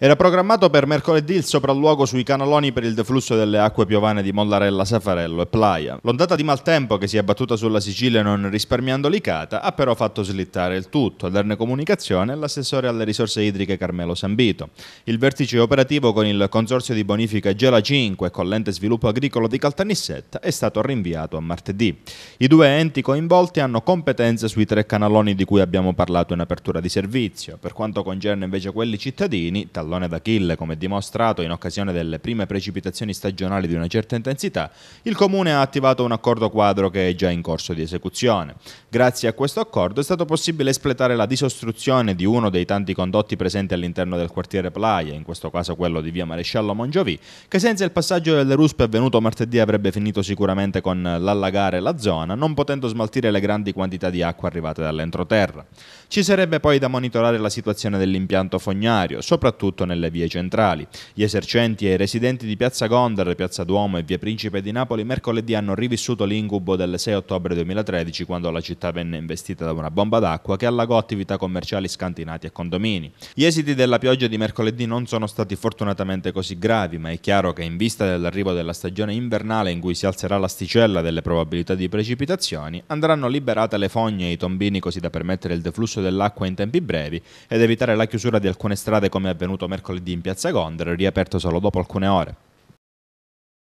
Era programmato per mercoledì il sopralluogo sui canaloni per il deflusso delle acque piovane di Mollarella, Safarello e Playa. L'ondata di maltempo che si è abbattuta sulla Sicilia non risparmiando l'Icata ha però fatto slittare il tutto. A darne comunicazione l'assessore alle risorse idriche Carmelo Sambito. Il vertice operativo con il consorzio di bonifica Gela 5 e con l'ente sviluppo agricolo di Caltanissetta è stato rinviato a martedì. I due enti coinvolti hanno competenze sui tre canaloni di cui abbiamo parlato in apertura di servizio. Per quanto concerne invece quelli cittadini, tal tallone d'Achille, come dimostrato in occasione delle prime precipitazioni stagionali di una certa intensità, il Comune ha attivato un accordo quadro che è già in corso di esecuzione. Grazie a questo accordo è stato possibile espletare la disostruzione di uno dei tanti condotti presenti all'interno del quartiere Playa, in questo caso quello di via Maresciallo Mongiovì, che senza il passaggio delle ruspe avvenuto martedì avrebbe finito sicuramente con l'allagare la zona, non potendo smaltire le grandi quantità di acqua arrivate dall'entroterra. Ci sarebbe poi da monitorare la situazione dell'impianto fognario, soprattutto soprattutto nelle vie centrali. Gli esercenti e i residenti di Piazza Gondar, Piazza Duomo e Via Principe di Napoli mercoledì hanno rivissuto l'incubo del 6 ottobre 2013 quando la città venne investita da una bomba d'acqua che allagò attività commerciali scantinati e condomini. Gli esiti della pioggia di mercoledì non sono stati fortunatamente così gravi, ma è chiaro che in vista dell'arrivo della stagione invernale in cui si alzerà l'asticella delle probabilità di precipitazioni, andranno liberate le fogne e i tombini così da permettere il deflusso dell'acqua in tempi brevi ed evitare la chiusura di alcune strade come è avvenuto mercoledì in piazza Gondor, riaperto solo dopo alcune ore.